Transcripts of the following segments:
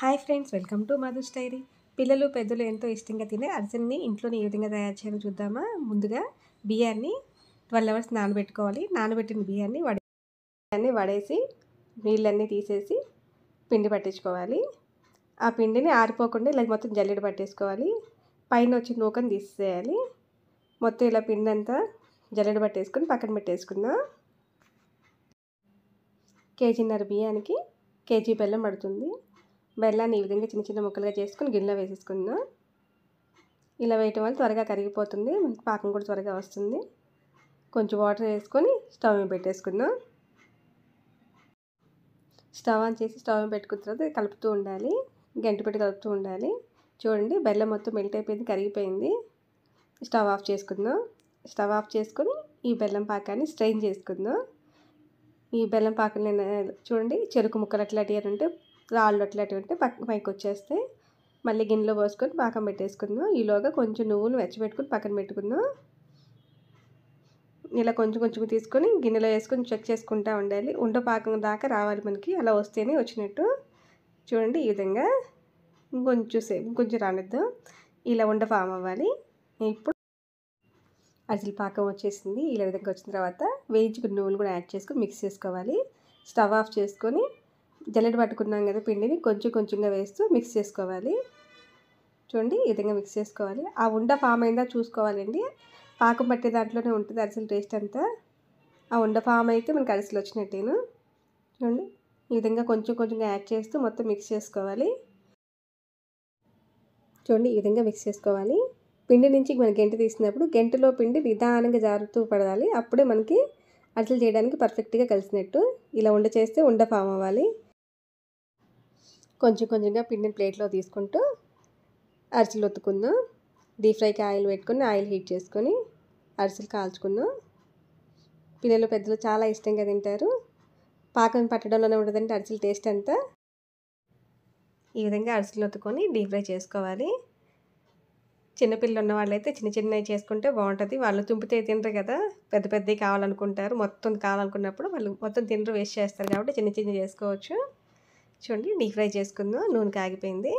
hi friends welcome to Madhu's diary పిల్లలు పెద్దలు ఎంతో ఇష్టంగా తినే అరిసెల్ని ఇంట్లోనే ఏ విధంగా తయారు చేయాలో చూద్దామా ముందుగా బియ్యాన్ని ట్వెల్వ్ అవర్స్ నానబెట్టుకోవాలి నానబెట్టిన బియ్యాన్ని వడ బియ్యాన్ని వడేసి నీళ్ళన్నీ తీసేసి పిండి పట్టించుకోవాలి ఆ పిండిని ఆరిపోకుండా ఇలా మొత్తం జల్లెడ పట్టేసుకోవాలి పైన వచ్చి నూకను తీసేయాలి మొత్తం ఇలా పిండి అంతా జల్లెడ పట్టేసుకొని పక్కన పెట్టేసుకుందాం కేజీన్నర బియ్యానికి కేజీ బెల్లం పడుతుంది బెల్లాన్ని ఈ విధంగా చిన్న చిన్న ముక్కలుగా చేసుకుని గిన్నెలో వేసేసుకుందాం ఇలా వేయటం వల్ల త్వరగా కరిగిపోతుంది మనకి పాకం కూడా త్వరగా వస్తుంది కొంచెం వాటర్ వేసుకొని స్టవ్ మీద పెట్టేసుకుందాం స్టవ్ ఆన్ చేసి స్టవ్ మీద పెట్టుకున్న తర్వాత కలుపుతూ ఉండాలి గంట పెట్టి కలుపుతూ ఉండాలి చూడండి బెల్లం మొత్తం మెల్ట్ అయిపోయింది కరిగిపోయింది స్టవ్ ఆఫ్ చేసుకుందాం స్టవ్ ఆఫ్ చేసుకొని ఈ బెల్లం పాకాన్ని స్ట్రెయిన్ చేసుకుందాం ఈ బెల్లం పాకం చూడండి చెరుకు ముక్కలు అట్లాంటివి ఉంటే రాళ్ళు అట్లా ఉంటే పక్క పైకి వచ్చేస్తే మళ్ళీ గిన్నెలో పోసుకొని పాకం పెట్టేసుకుందాం ఈలోగా కొంచెం నువ్వులు వెచ్చబెట్టుకుని పక్కన పెట్టుకుందాం ఇలా కొంచెం కొంచెం తీసుకొని గిన్నెలో వేసుకొని చెక్ చేసుకుంటూ ఉండాలి ఉండ పాకం దాకా రావాలి మనకి అలా వస్తేనే వచ్చినట్టు చూడండి ఈ విధంగా ఇంకొంచెం సేపు ఇంకొంచెం రానిద్దాం ఇలా ఉండ ఫామ్ అవ్వాలి ఇప్పుడు అసలు పాకం వచ్చేసింది ఇలా విధంగా వచ్చిన తర్వాత వేయించుకున్న నువ్వులు కూడా యాడ్ చేసుకొని మిక్స్ చేసుకోవాలి స్టవ్ ఆఫ్ చేసుకొని జల్లెడ పట్టుకున్నాం కదా పిండిని కొంచెం కొంచెంగా వేస్తూ మిక్స్ చేసుకోవాలి చూడండి ఈ విధంగా మిక్స్ చేసుకోవాలి ఆ ఉండ ఫామ్ అయిందా చూసుకోవాలండి పాకం పట్టే దాంట్లోనే ఉంటుంది అరిసెల టేస్ట్ అంతా ఆ ఉండ ఫామ్ అయితే మనకి అరిసెలు వచ్చినట్టేను చూడండి ఈ విధంగా కొంచెం కొంచెంగా యాడ్ చేస్తూ మొత్తం మిక్స్ చేసుకోవాలి చూడండి ఈ విధంగా మిక్స్ చేసుకోవాలి పిండి నుంచి మనం గెంటు తీసినప్పుడు గెంటలో పిండి నిదానంగా జారుతూ పడాలి అప్పుడే మనకి అరిసెలు చేయడానికి పర్ఫెక్ట్గా కలిసినట్టు ఇలా ఉండ చేస్తే ఉండ ఫామ్ అవ్వాలి కొంచెం కొంచెంగా పిండిని ప్లేట్లో తీసుకుంటూ అరిసెలు ఒత్తుకుందాం డీప్ ఫ్రైకి ఆయిల్ పెట్టుకొని ఆయిల్ హీట్ చేసుకొని అరిసెలు కాల్చుకుందాం పిల్లలు పెద్దలు చాలా ఇష్టంగా తింటారు పాకం పట్టడంలోనే ఉంటుందంటే అరిసెలు టేస్ట్ అంతా ఈ విధంగా అరిసెలు ఒత్తుకొని డీప్ ఫ్రై చేసుకోవాలి చిన్నపిల్లలు ఉన్న వాళ్ళైతే చిన్న చిన్నవి చేసుకుంటే బాగుంటుంది వాళ్ళు తుంపితే తినరు కదా పెద్ద పెద్దవి కావాలనుకుంటారు మొత్తం కావాలనుకున్నప్పుడు వాళ్ళు మొత్తం తినరు వేస్ట్ చేస్తారు కాబట్టి చిన్న చిన్న చేసుకోవచ్చు చూడండి డీప్ ఫ్రై చేసుకుందాం నూనె కాగిపోయింది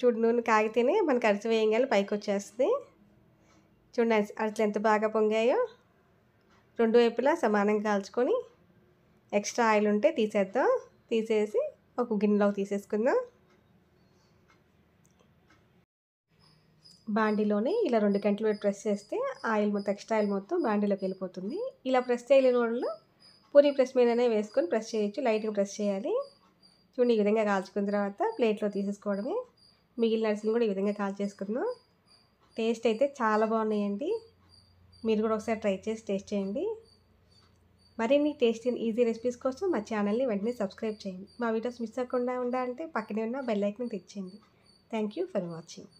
చూడు నూనె కాగితేనే మనకు అరిచి వేయగానే పైకి వచ్చేస్తుంది చూడండి అరిచలు ఎంత బాగా పొంగాయో రెండు వైపులా సమానంగా కాల్చుకొని ఎక్స్ట్రా ఆయిల్ ఉంటే తీసేద్దాం తీసేసి ఒక గిన్నెలోకి తీసేసుకుందాం బాండీలోనే ఇలా రెండు గంటలు ప్రెస్ చేస్తే ఆయిల్ మొత్తం ఎక్స్ట్రా ఆయిల్ మొత్తం బాండీలోకి వెళ్ళిపోతుంది ఇలా ప్రెస్ చేయలేని వాళ్ళు పూరి ప్రెస్ మీదనే వేసుకొని ప్రెస్ చేయొచ్చు లైట్గా ప్రెస్ చేయాలి చూడండి ఈ విధంగా కాల్చుకున్న తర్వాత ప్లేట్లో తీసేసుకోవడమే మిగిలిన అరిసెలు కూడా ఈ విధంగా కాల్చేసుకుందాం టేస్ట్ అయితే చాలా బాగున్నాయండి మీరు కూడా ఒకసారి ట్రై చేసి టేస్ట్ చేయండి మరిన్ని టేస్టీ ఈజీ రెసిపీస్ కోసం మా ఛానల్ని వెంటనే సబ్స్క్రైబ్ చేయండి మా వీడియోస్ మిస్ అవ్వకుండా ఉండాలంటే పక్కనే ఉన్న బెల్ ఐకన్ క్లిక్ చేయండి థ్యాంక్ యూ ఫర్ వాచింగ్